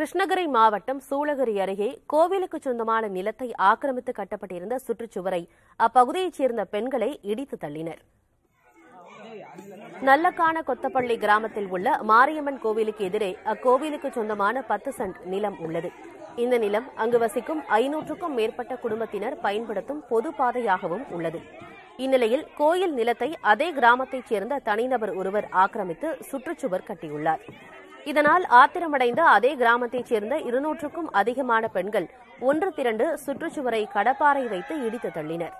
கிருஷ்ணகிரி மாவட்டம் சூளகிரி அருகே கோவிலுக்கு சொந்தமான நிலத்தை ஆக்கிரமித்து கட்டப்பட்டிருந்த சுற்றுச்சுவரை அப்பகுதியைச் சேர்ந்த பெண்களை இடித்து தள்ளினர் நல்லக்கான கொத்தப்பள்ளி கிராமத்தில் உள்ள மாரியம்மன் கோவிலுக்கு எதிரே அக்கோவிலுக்கு சொந்தமான பத்து சென்ட் நிலம் உள்ளது இந்த நிலம் அங்கு வசிக்கும் ஐநூற்றுக்கும் மேற்பட்ட குடும்பத்தினர் பயன்படுத்தும் பொது பாதையாகவும் உள்ளது இந்நிலையில் கோயில் நிலத்தை அதே கிராமத்தைச் சேர்ந்த தனிநபர் ஒருவர் ஆக்கிரமித்து சுற்றுச்சுவர் கட்டியுள்ளார் இதனால் ஆத்திரமடைந்த அதே கிராமத்தைச் சேர்ந்த இருநூற்றுக்கும் அதிகமான பெண்கள் ஒன்று திரண்டு சுற்றுச்சுவரை கடப்பாறை வைத்து இடித்து தள்ளினர்